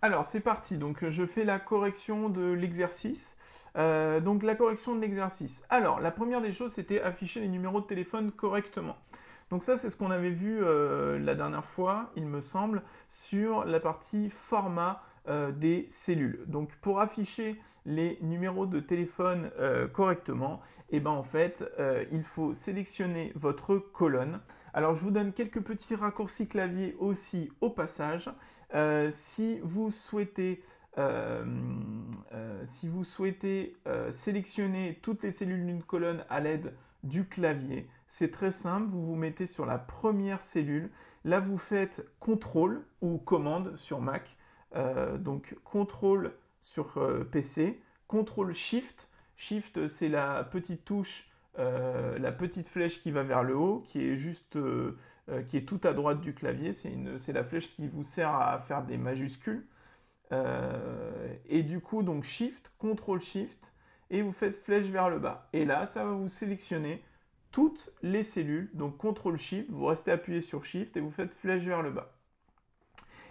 Alors c'est parti, donc je fais la correction de l'exercice. Euh, donc la correction de l'exercice. Alors la première des choses c'était afficher les numéros de téléphone correctement. Donc ça c'est ce qu'on avait vu euh, la dernière fois, il me semble, sur la partie format euh, des cellules. Donc pour afficher les numéros de téléphone correctement, et eh ben en fait il faut sélectionner votre colonne. Alors je vous donne quelques petits raccourcis clavier aussi au passage. Euh, si vous souhaitez, euh, euh, sélectionner toutes les cellules d'une colonne à l'aide du clavier, c'est très simple, vous vous mettez sur la première cellule. Là vous faites CTRL ou commande sur Mac. donc CTRL sur PC, CTRL SHIFT. SHIFT c'est la petite touche euh, la petite flèche qui va vers le haut, qui est juste, euh, euh, qui est tout à droite du clavier, c'est la flèche qui vous sert à faire des majuscules. et du coup, donc Shift, Ctrl Shift, et vous faites flèche vers le bas. Et là, ça va vous sélectionner toutes les cellules. Donc Ctrl Shift, vous restez appuyé sur Shift et vous faites flèche vers le bas.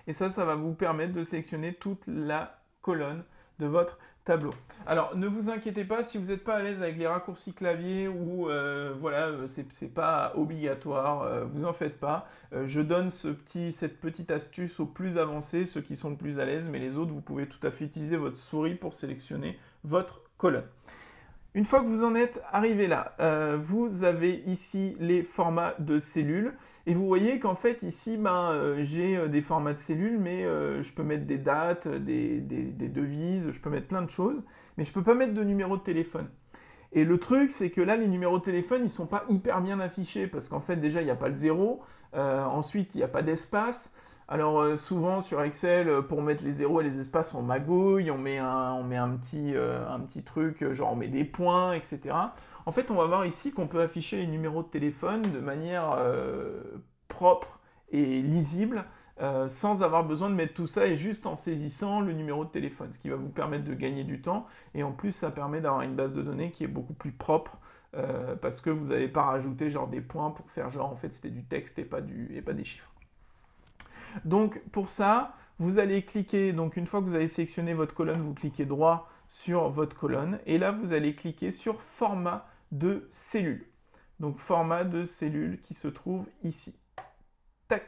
Et ça, ça va vous permettre de sélectionner toute la colonne de votre tableau. Alors, ne vous inquiétez pas si vous n'êtes pas à l'aise avec les raccourcis clavier ou euh, voilà, voilà, euh, c'est pas obligatoire, euh, vous en faites pas. je donne ce petit, cette petite astuce aux plus avancés, ceux qui sont le plus à l'aise, mais les autres, vous pouvez tout à fait utiliser votre souris pour sélectionner votre colonne. Une fois que vous en êtes arrivé là, euh, vous avez ici les formats de cellules et vous voyez qu'en fait ici ben, euh, j'ai euh, des formats de cellules mais je peux mettre des dates, des, devises, je peux mettre plein de choses mais je ne peux pas mettre de numéro de téléphone. Et le truc c'est que là les numéros de téléphone ils sont pas hyper bien affichés parce qu'en fait déjà il n'y a pas le zéro, ensuite il n'y a pas d'espace, alors euh, souvent sur Excel, euh, pour mettre les zéros et les espaces, on magouille, on met un, met un, petit, euh, truc, genre on met des points, etc. En fait, on va voir ici qu'on peut afficher les numéros de téléphone de manière propre et lisible, sans avoir besoin de mettre tout ça et juste en saisissant le numéro de téléphone, ce qui va vous permettre de gagner du temps. Et en plus, ça permet d'avoir une base de données qui est beaucoup plus propre parce que vous n'avez pas rajouté genre des points pour faire genre en fait c'était du texte et pas, du, et pas des chiffres. Donc pour ça, vous allez cliquer, donc une fois que vous avez sélectionné votre colonne, vous cliquez droit sur votre colonne et là vous allez cliquer sur format de cellule. Donc format de cellule qui se trouve ici. Tac.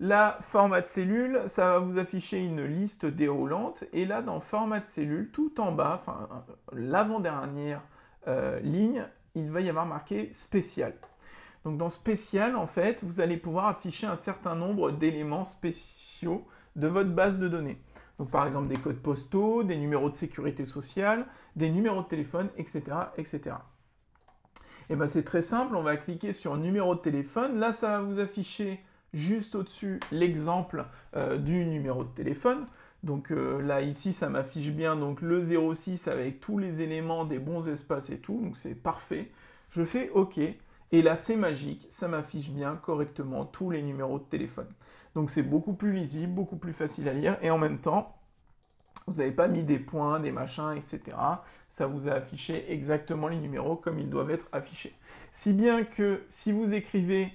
Là, format de cellule, ça va vous afficher une liste déroulante. Et là, dans format de cellule, tout en bas, enfin l'avant-dernière euh, ligne, il va y avoir marqué spécial. Donc dans spécial, en fait, vous allez pouvoir afficher un certain nombre d'éléments spéciaux de votre base de données. Donc par exemple des codes postaux, des numéros de sécurité sociale, des numéros de téléphone, etc. etc. Et eh bien c'est très simple, on va cliquer sur numéro de téléphone. Là, ça va vous afficher juste au-dessus l'exemple euh, du numéro de téléphone. Donc euh, là ici ça m'affiche bien donc le 06 avec tous les éléments des bons espaces et tout, donc c'est parfait. Je fais OK. Et là, c'est magique, ça m'affiche bien correctement tous les numéros de téléphone. Donc c'est beaucoup plus lisible, beaucoup plus facile à lire et en même temps, vous n'avez pas mis des points, des machins, etc. Ça vous a affiché exactement les numéros comme ils doivent être affichés. Si bien que si vous écrivez,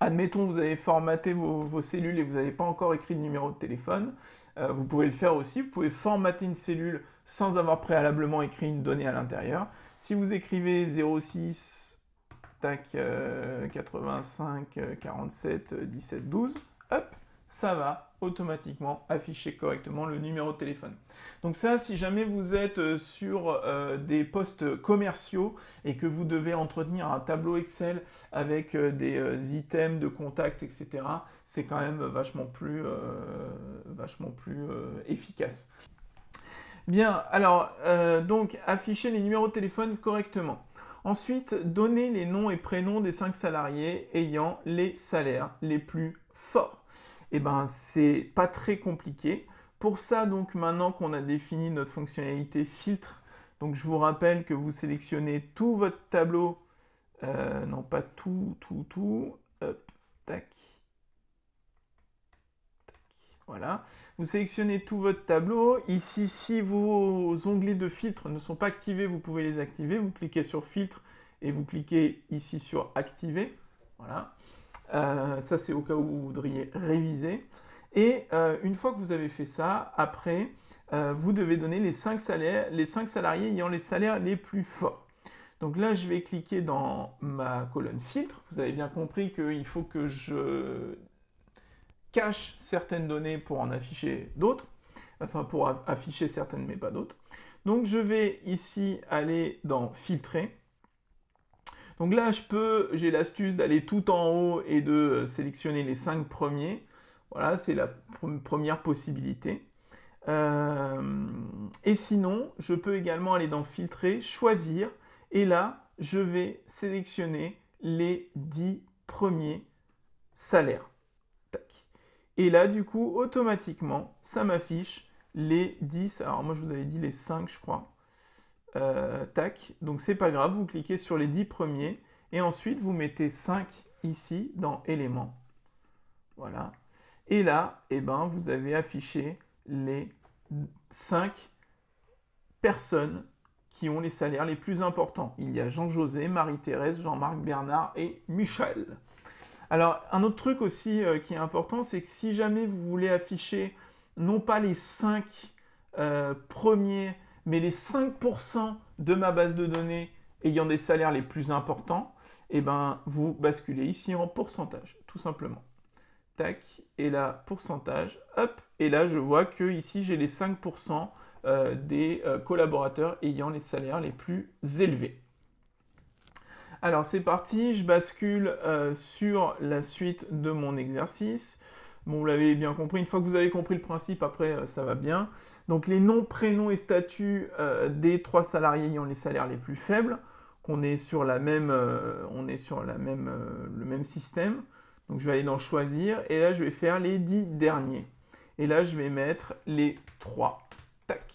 admettons vous avez formaté vos, cellules et vous n'avez pas encore écrit de numéro de téléphone, euh, vous pouvez le faire aussi. Vous pouvez formater une cellule sans avoir préalablement écrit une donnée à l'intérieur. Si vous écrivez 06 85, 47, 17, 12, hop, ça va automatiquement afficher correctement le numéro de téléphone. Donc ça, si jamais vous êtes euh, sur euh, des postes commerciaux et que vous devez entretenir un tableau Excel avec euh, des items de contact, etc., c'est quand même vachement plus, vachement plus efficace. Bien, alors, donc afficher les numéros de téléphone correctement. Ensuite, donner les noms et prénoms des 5 salariés ayant les salaires les plus forts. Et eh ben, c'est pas très compliqué. Pour ça, donc, maintenant qu'on a défini notre fonctionnalité filtre, donc je vous rappelle que vous sélectionnez tout votre tableau, euh, non pas tout, tout, tout, hop, tac, voilà. Vous sélectionnez tout votre tableau. Ici, si vos onglets de filtre ne sont pas activés, vous pouvez les activer. Vous cliquez sur filtre et vous cliquez ici sur activer. Voilà. Euh, ça, c'est au cas où vous voudriez réviser. Et euh, une fois que vous avez fait ça, après, euh, vous devez donner les 5, salaires, les 5 salariés ayant les salaires les plus forts. Donc là, je vais cliquer dans ma colonne filtre. Vous avez bien compris qu'il faut que je cache certaines données pour en afficher d'autres, enfin pour afficher certaines mais pas d'autres. Donc je vais ici aller dans filtrer. Donc là je peux, j'ai l'astuce d'aller tout en haut et de sélectionner les cinq premiers. Voilà, c'est la première possibilité. Euh, et sinon, je peux également aller dans filtrer, choisir, et là, je vais sélectionner les dix premiers salaires. Et là, du coup, automatiquement, ça m'affiche les 10. Alors moi, je vous avais dit les 5, je crois. Euh, tac. Donc c'est pas grave, vous cliquez sur les 10 premiers. Et ensuite, vous mettez 5 ici dans éléments. Voilà. Et là, eh ben, vous avez affiché les 5 personnes qui ont les salaires les plus importants. Il y a Jean-José, Marie-Thérèse, Jean-Marc Bernard et Michel. Alors, un autre truc aussi euh, qui est important, c'est que si jamais vous voulez afficher non pas les 5 euh, premiers, mais les 5% de ma base de données ayant des salaires les plus importants, et eh ben, vous basculez ici en pourcentage, tout simplement. Tac, et là, pourcentage, hop, et là, je vois que ici, j'ai les 5% euh, des collaborateurs ayant les salaires les plus élevés. Alors c'est parti, je bascule euh, sur la suite de mon exercice. Bon, vous l'avez bien compris, une fois que vous avez compris le principe, après euh, ça va bien. Donc les noms, prénoms et statuts euh, des trois salariés ayant les salaires les plus faibles, qu'on est sur, la même, on est sur la même, le même système. Donc je vais aller dans choisir et là je vais faire les dix derniers. Et là je vais mettre les trois. Tac.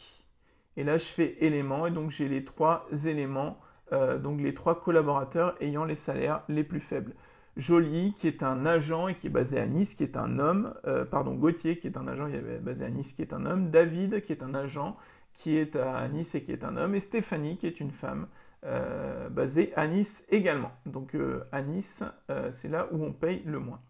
Et là je fais éléments et donc j'ai les trois éléments donc les trois collaborateurs ayant les salaires les plus faibles. Joly, qui est un agent et qui est basé à Nice, qui est un homme, pardon, Gauthier, qui est un agent, il est basé à Nice, qui est un homme, David, qui est un agent, qui est à Nice et qui est un homme, et Stéphanie, qui est une femme, basée à Nice également. Donc à Nice, c'est là où on paye le moins.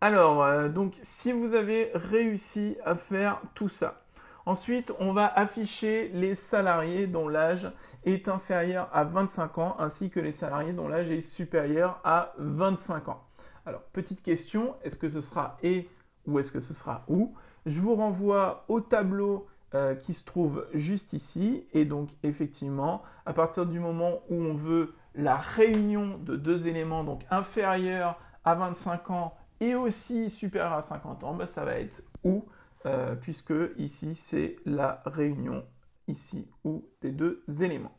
Alors, donc si vous avez réussi à faire tout ça, Ensuite, on va afficher les salariés dont l'âge est inférieur à 25 ans ainsi que les salariés dont l'âge est supérieur à 25 ans. Alors, petite question, est-ce que ce sera et ou est-ce que ce sera ou Je vous renvoie au tableau euh, qui se trouve juste ici. Et donc, effectivement, à partir du moment où on veut la réunion de deux éléments, donc inférieur à 25 ans et aussi supérieur à 50 ans, bah, ça va être ou. Euh, puisque ici c'est la réunion ici ou des deux éléments.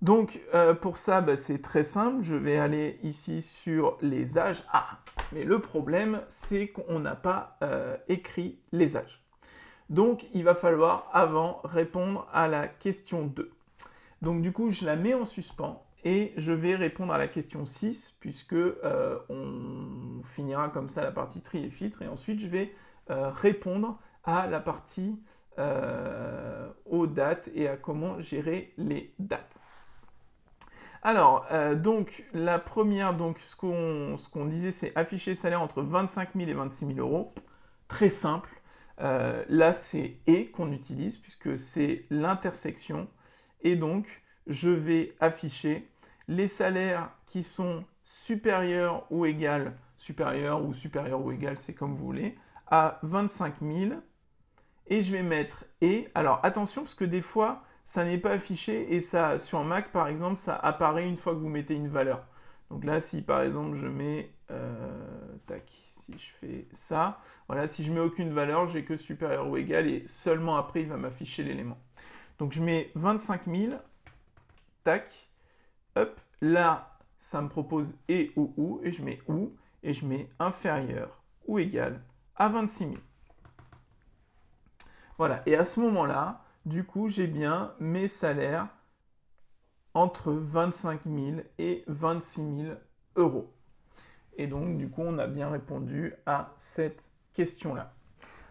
Donc euh, pour ça, bah, c'est très simple, je vais aller ici sur les âges. Ah, mais le problème, c'est qu'on n'a pas euh, écrit les âges. Donc il va falloir avant répondre à la question 2. Donc du coup, je la mets en suspens et je vais répondre à la question 6 puisque on finira comme ça la partie tri et filtre et ensuite je vais euh, répondre à la partie euh, aux dates et à comment gérer les dates. Alors, euh, donc, la première, donc, ce qu'on disait, c'est afficher salaire entre 25 000 et 26 000 euros. Très simple. là, c'est et qu'on utilise puisque c'est l'intersection. Et donc, je vais afficher les salaires qui sont supérieurs ou égales, supérieurs ou supérieurs ou égaux, c'est comme vous voulez, à 25 000 et je vais mettre et. Alors attention parce que des fois ça n'est pas affiché et ça sur un Mac par exemple ça apparaît une fois que vous mettez une valeur. Donc là si par exemple je mets euh, tac si je fais ça voilà si je mets aucune valeur j'ai que supérieur ou égal et seulement après il va m'afficher l'élément. Donc je mets 25 000 tac hop là ça me propose et ou ou et je mets ou et je mets inférieur ou égal à 26 000. Voilà, et à ce moment-là, du coup, j'ai bien mes salaires entre 25 000 et 26 000 euros. Et donc, du coup, on a bien répondu à cette question-là.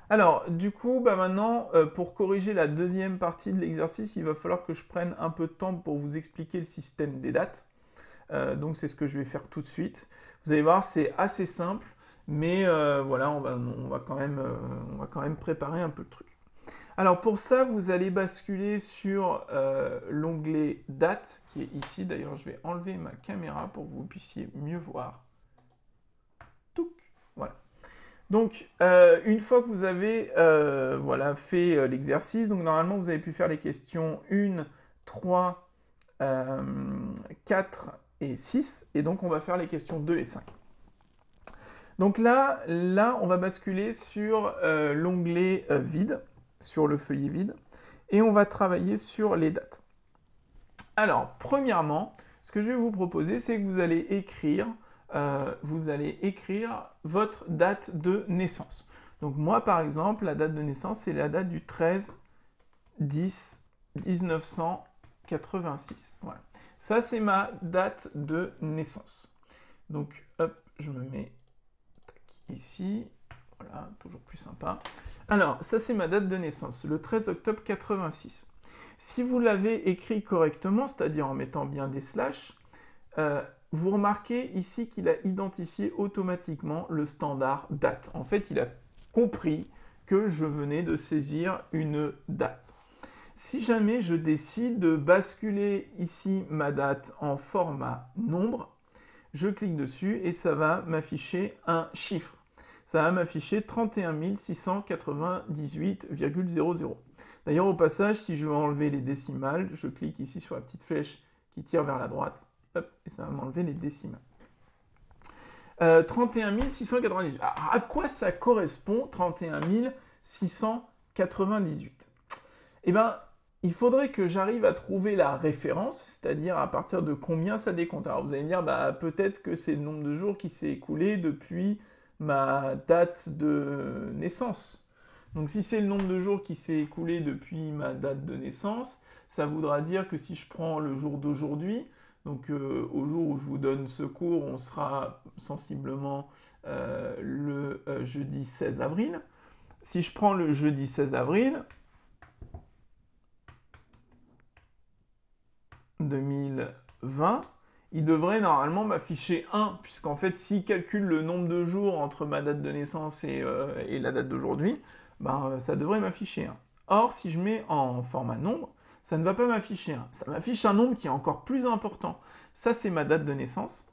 Alors, du coup, bah maintenant, euh, pour corriger la deuxième partie de l'exercice, il va falloir que je prenne un peu de temps pour vous expliquer le système des dates. Euh, donc, c'est ce que je vais faire tout de suite. Vous allez voir, c'est assez simple. Mais euh, voilà, on va, quand même, euh, on va, quand même, préparer un peu le truc. Alors pour ça, vous allez basculer sur euh, l'onglet date qui est ici. D'ailleurs, je vais enlever ma caméra pour que vous puissiez mieux voir. tout. voilà. Donc, une fois que vous avez voilà, fait l'exercice, donc normalement vous avez pu faire les questions 1, 3, 4 et 6, et donc on va faire les questions 2 et 5. Donc là, là, on va basculer sur euh, l'onglet euh, vide, sur le feuillet vide, et on va travailler sur les dates. Alors, premièrement, ce que je vais vous proposer, c'est que vous allez écrire, euh, vous allez écrire votre date de naissance. Donc moi, par exemple, la date de naissance, c'est la date du 13 10 1986. Voilà. Ça, c'est ma date de naissance. Donc, hop, je me mets ici. Voilà, toujours plus sympa. Alors, ça c'est ma date de naissance, le 13 octobre 86. Si vous l'avez écrit correctement, c'est-à-dire en mettant bien des slashes, euh, vous remarquez ici qu'il a identifié automatiquement le standard date. En fait, il a compris que je venais de saisir une date. Si jamais je décide de basculer ici ma date en format nombre, je clique dessus et ça va m'afficher un chiffre. Ça va m'afficher 31 698,00. D'ailleurs, au passage, si je veux enlever les décimales, je clique ici sur la petite flèche qui tire vers la droite. et ça va m'enlever les décimales. 31 euh, 698. Ah, à quoi ça correspond 31 698 Eh bien, il faudrait que j'arrive à trouver la référence, c'est-à-dire à partir de combien ça décompte. Alors vous allez me dire, bah, peut-être que c'est le nombre de jours qui s'est écoulé depuis ma date de naissance. Donc si c'est le nombre de jours qui s'est écoulé depuis ma date de naissance, ça voudra dire que si je prends le jour d'aujourd'hui, donc euh, au jour où je vous donne ce cours, on sera sensiblement euh, le euh, jeudi 16 avril. Si je prends le jeudi 16 avril, 2020, il devrait normalement m'afficher 1, puisqu'en fait, s'il calcule le nombre de jours entre ma date de naissance et, euh, la date d'aujourd'hui, ben, euh, ça devrait m'afficher 1. Or, si je mets en format nombre, ça ne va pas m'afficher 1. Ça m'affiche un nombre qui est encore plus important. Ça, c'est ma date de naissance.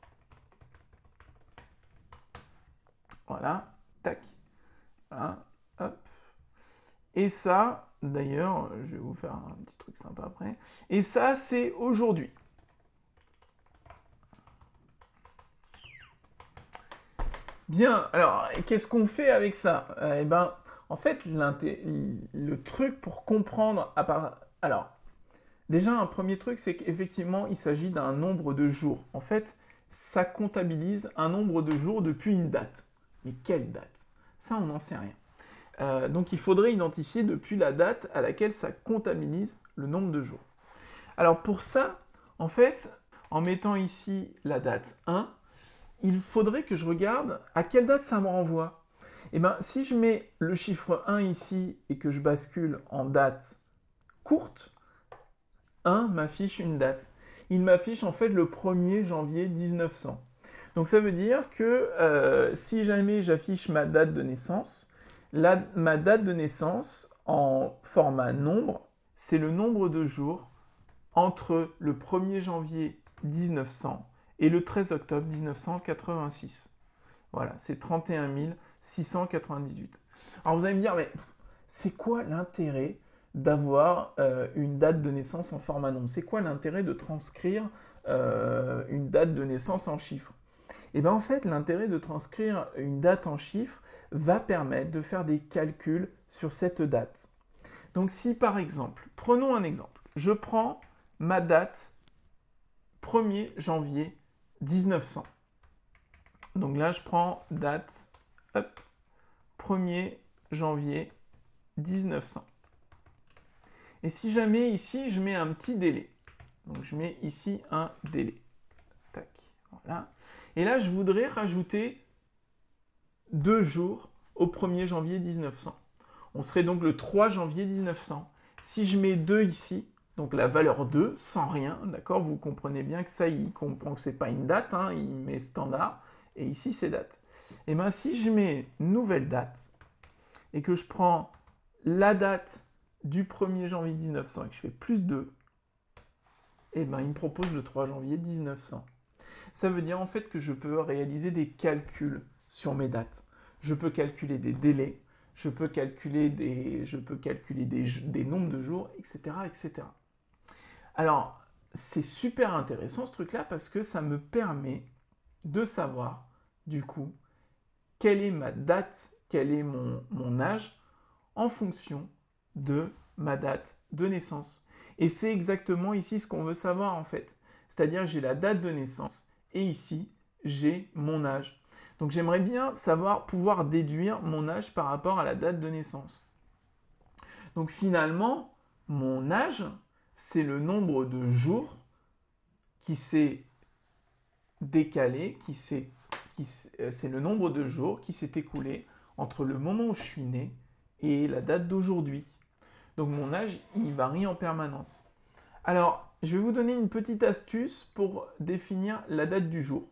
Voilà, tac. Et ça, D'ailleurs, je vais vous faire un petit truc sympa après. Et ça, c'est aujourd'hui. Bien, alors, qu'est-ce qu'on fait avec ça euh, Eh bien, en fait, le truc pour comprendre à part... Alors, déjà, un premier truc, c'est qu'effectivement, il s'agit d'un nombre de jours. En fait, ça comptabilise un nombre de jours depuis une date. Mais quelle date Ça, on n'en sait rien. Euh, donc il faudrait identifier depuis la date à laquelle ça contaminise le nombre de jours. Alors pour ça, en fait, en mettant ici la date 1, il faudrait que je regarde à quelle date ça me renvoie. Et eh bien si je mets le chiffre 1 ici et que je bascule en date courte, 1 m'affiche une date. Il m'affiche en fait le 1er janvier 1900. Donc ça veut dire que euh, si jamais j'affiche ma date de naissance, ma date de naissance en format nombre, c'est le nombre de jours entre le 1er janvier 1900 et le 13 octobre 1986. Voilà, c'est 31 698. Alors vous allez me dire, mais c'est quoi l'intérêt d'avoir euh, une date de naissance en format nombre C'est quoi l'intérêt de transcrire euh, une date de naissance en chiffres Eh bien en fait, l'intérêt de transcrire une date en chiffres, va permettre de faire des calculs sur cette date. Donc si par exemple, prenons un exemple, je prends ma date 1er janvier 1900. Donc là, je prends date 1er janvier 1900. Et si jamais ici, je mets un petit délai. Donc je mets ici un délai. Tac, Et là, je voudrais rajouter deux jours au 1er janvier 1900. On serait donc le 3 janvier 1900. Si je mets 2 ici, donc la valeur 2, sans rien, d'accord Vous comprenez bien que ça, il comprend que ce n'est pas une date, hein, il met standard, et ici c'est date. Et eh bien si je mets nouvelle date, et que je prends la date du 1er janvier 1900 et que je fais plus 2, et eh bien il me propose le 3 janvier 1900. Ça veut dire en fait que je peux réaliser des calculs sur mes dates. Je peux calculer des délais, je peux calculer des, je peux calculer des, nombres de jours, etc. etc. Alors, c'est super intéressant ce truc-là parce que ça me permet de savoir, du coup, quelle est ma date, quel est mon, mon âge en fonction de ma date de naissance. Et c'est exactement ici ce qu'on veut savoir en fait. C'est-à-dire j'ai la date de naissance et ici j'ai mon âge. Donc j'aimerais bien savoir pouvoir déduire mon âge par rapport à la date de naissance. Donc finalement, mon âge, c'est le nombre de jours qui s'est décalé, qui euh, c'est le nombre de jours qui s'est écoulé entre le moment où je suis né et la date d'aujourd'hui. Donc mon âge, il varie en permanence. Alors, je vais vous donner une petite astuce pour définir la date du jour.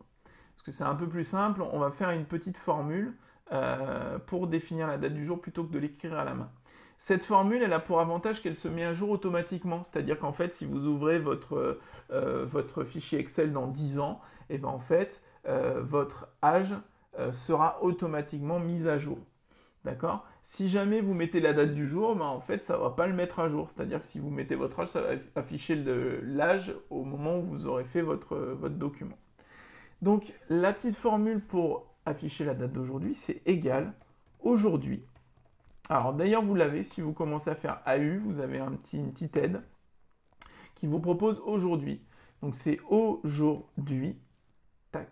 Parce que c'est un peu plus simple, on va faire une petite formule euh, pour définir la date du jour plutôt que de l'écrire à la main. Cette formule, elle a pour avantage qu'elle se met à jour automatiquement. C'est-à-dire qu'en fait, si vous ouvrez votre, euh, fichier Excel dans 10 ans, et eh ben, en fait, euh, votre âge sera automatiquement mis à jour. D'accord Si jamais vous mettez la date du jour, ben, en fait, ça ne va pas le mettre à jour. C'est-à-dire que si vous mettez votre âge, ça va afficher l'âge au moment où vous aurez fait votre document. Donc la petite formule pour afficher la date d'aujourd'hui, c'est égal aujourd'hui. Alors d'ailleurs, vous l'avez, si vous commencez à faire AU, vous avez un petit, une petite aide qui vous propose aujourd'hui. Donc c'est aujourd'hui, tac,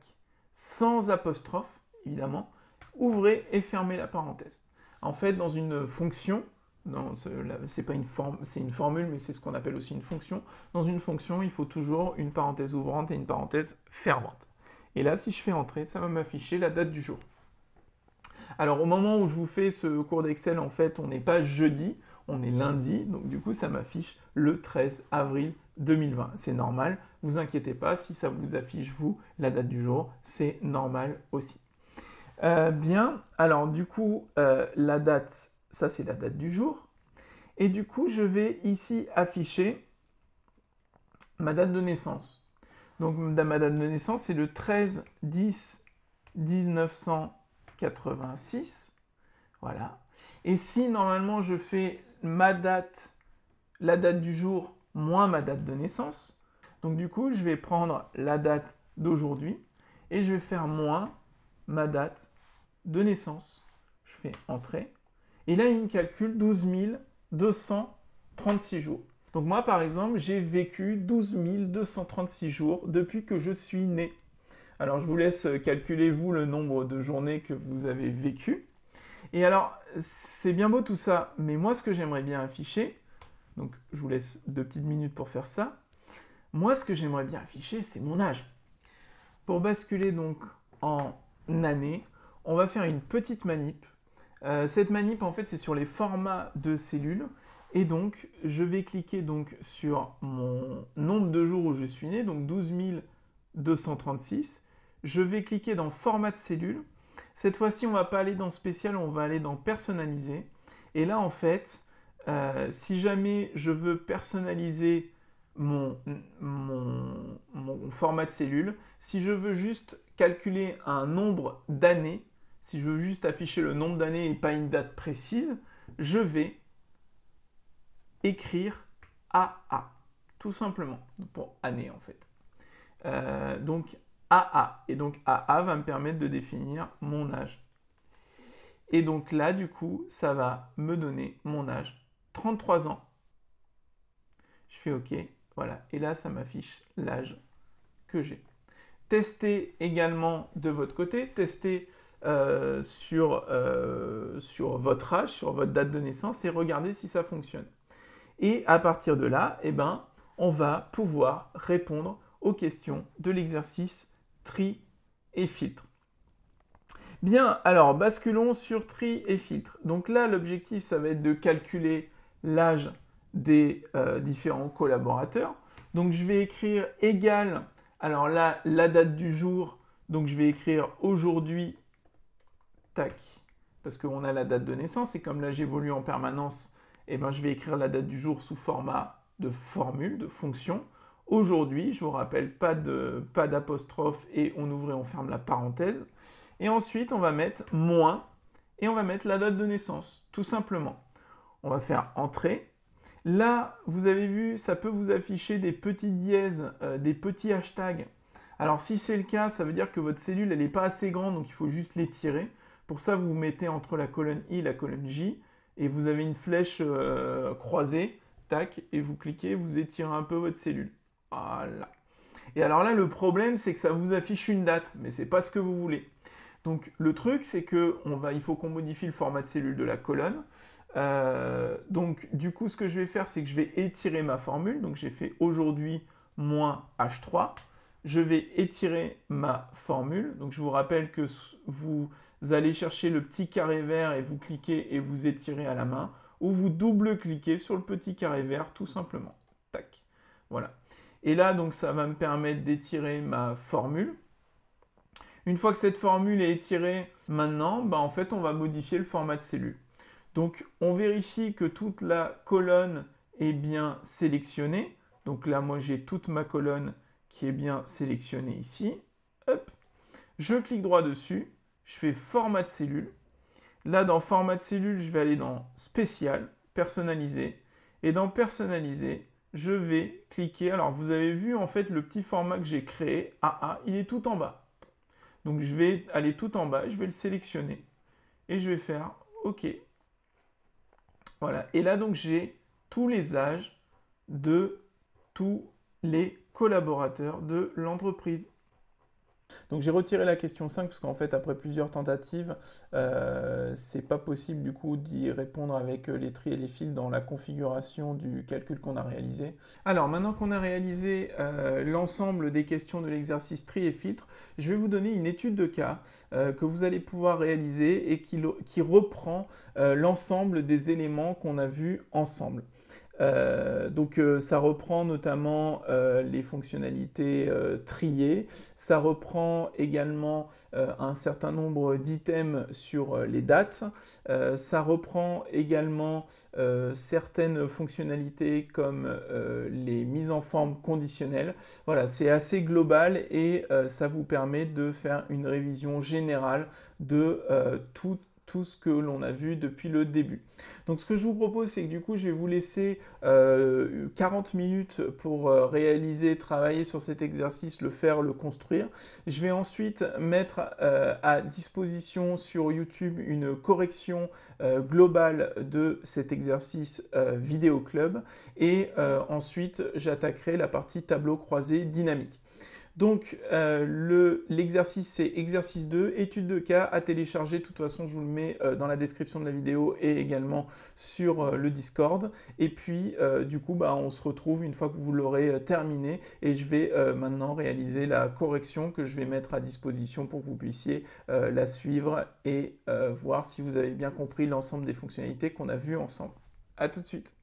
sans apostrophe, évidemment, ouvrez et fermez la parenthèse. En fait, dans une fonction, c'est pas une forme, c'est une formule, mais c'est ce qu'on appelle aussi une fonction. Dans une fonction, il faut toujours une parenthèse ouvrante et une parenthèse fermante. Et là, si je fais entrer, ça va m'afficher la date du jour. Alors au moment où je vous fais ce cours d'Excel, en fait, on n'est pas jeudi, on est lundi, donc du coup, ça m'affiche le 13 avril 2020. C'est normal, vous inquiétez pas, si ça vous affiche, vous, la date du jour, c'est normal aussi. Euh, bien, alors du coup, euh, la date, ça c'est la date du jour. Et du coup, je vais ici afficher ma date de naissance. Donc ma date de naissance, c'est le 13 10 1986. Voilà. Et si normalement je fais ma date, la date du jour, moins ma date de naissance, donc du coup je vais prendre la date d'aujourd'hui et je vais faire moins ma date de naissance. Je fais entrer Et là, il me calcule 12 236 jours. Donc moi, par exemple, j'ai vécu 12 236 jours depuis que je suis né. Alors je vous laisse calculer vous le nombre de journées que vous avez vécues. Et alors, c'est bien beau tout ça, mais moi ce que j'aimerais bien afficher, donc je vous laisse deux petites minutes pour faire ça, moi ce que j'aimerais bien afficher, c'est mon âge. Pour basculer donc en année, on va faire une petite manip. Euh, cette manip, en fait, c'est sur les formats de cellules. Et donc, je vais cliquer donc sur mon nombre de jours où je suis né, donc 12 236. Je vais cliquer dans Format de cellule. Cette fois-ci, on ne va pas aller dans Spécial, on va aller dans Personnaliser. Et là, en fait, euh, si jamais je veux personnaliser mon, mon, format de cellule, si je veux juste calculer un nombre d'années, si je veux juste afficher le nombre d'années et pas une date précise, je vais écrire AA, tout simplement, pour année en fait. Euh, donc AA, et donc AA va me permettre de définir mon âge. Et donc là, du coup, ça va me donner mon âge, 33 ans. Je fais OK, voilà, et là, ça m'affiche l'âge que j'ai. Testez également de votre côté, testez euh, sur, euh, sur votre âge, sur votre date de naissance et regardez si ça fonctionne. Et à partir de là, eh ben, on va pouvoir répondre aux questions de l'exercice tri et filtre. Bien, alors basculons sur tri et filtre. Donc là, l'objectif, ça va être de calculer l'âge des euh, différents collaborateurs. Donc je vais écrire égal, alors là, la date du jour, donc je vais écrire aujourd'hui, tac, parce qu'on a la date de naissance, et comme là j'évolue en permanence, eh ben, je vais écrire la date du jour sous format de formule, de fonction. Aujourd'hui, je vous rappelle, pas d'apostrophe et on ouvre et on ferme la parenthèse. Et ensuite, on va mettre moins et on va mettre la date de naissance, tout simplement. On va faire entrer ». Là, vous avez vu, ça peut vous afficher des petites dièses, euh, des petits hashtags. Alors si c'est le cas, ça veut dire que votre cellule, elle n'est pas assez grande, donc il faut juste l'étirer. Pour ça, vous, vous mettez entre la colonne I et la colonne J et vous avez une flèche euh, croisée, tac, et vous cliquez, vous étirez un peu votre cellule. Voilà. Et alors là, le problème, c'est que ça vous affiche une date, mais c'est pas ce que vous voulez. Donc le truc, c'est que on va, il faut qu'on modifie le format de cellule de la colonne. Euh, donc du coup, ce que je vais faire, c'est que je vais étirer ma formule. Donc j'ai fait aujourd'hui moins H3. Je vais étirer ma formule. Donc je vous rappelle que vous vous allez chercher le petit carré vert et vous cliquez et vous étirez à la main. Ou vous double-cliquez sur le petit carré vert tout simplement. Tac. Voilà. Et là, donc, ça va me permettre d'étirer ma formule. Une fois que cette formule est étirée, maintenant, bah, en fait, on va modifier le format de cellule. Donc, on vérifie que toute la colonne est bien sélectionnée. Donc là, moi, j'ai toute ma colonne qui est bien sélectionnée ici. Hop. Je clique droit dessus je fais format de cellule. Là, dans format de cellule, je vais aller dans spécial, personnalisé. Et dans personnalisé, je vais cliquer. Alors, vous avez vu, en fait, le petit format que j'ai créé, AA, il est tout en bas. Donc, je vais aller tout en bas, je vais le sélectionner. Et je vais faire OK. Voilà. Et là, donc, j'ai tous les âges de tous les collaborateurs de l'entreprise. Donc j'ai retiré la question 5 parce qu'en fait après plusieurs tentatives, euh, c'est pas possible du coup d'y répondre avec euh, les tri et les filtres dans la configuration du calcul qu'on a réalisé. Alors maintenant qu'on a réalisé euh, l'ensemble des questions de l'exercice tri et filtre, je vais vous donner une étude de cas euh, que vous allez pouvoir réaliser et qui reprend l'ensemble des éléments qu'on a vus ensemble. Euh, donc euh, ça reprend notamment euh, les fonctionnalités triées, ça reprend également un certain nombre d'items sur les dates, ça reprend également certaines fonctionnalités comme les mises en forme conditionnelles. Voilà, c'est assez global et ça vous permet de faire une révision générale de tout tout ce que l'on a vu depuis le début. Donc ce que je vous propose, c'est que du coup, je vais vous laisser 40 euh, minutes pour euh, réaliser, travailler sur cet exercice, le faire, le construire. Je vais ensuite mettre euh, à disposition sur YouTube une correction globale de cet exercice vidéo club et ensuite j'attaquerai la partie tableau croisé dynamique. Donc euh, l'exercice c'est exercice 2, étude de cas à télécharger. De toute façon, je vous le mets euh, dans la description de la vidéo et également sur euh, le Discord. Et puis du coup, bah, on se retrouve une fois que vous l'aurez terminé. Et je vais maintenant réaliser la correction que je vais mettre à disposition pour que vous puissiez la suivre et voir si vous avez bien compris l'ensemble des fonctionnalités qu'on a vues ensemble. A tout de suite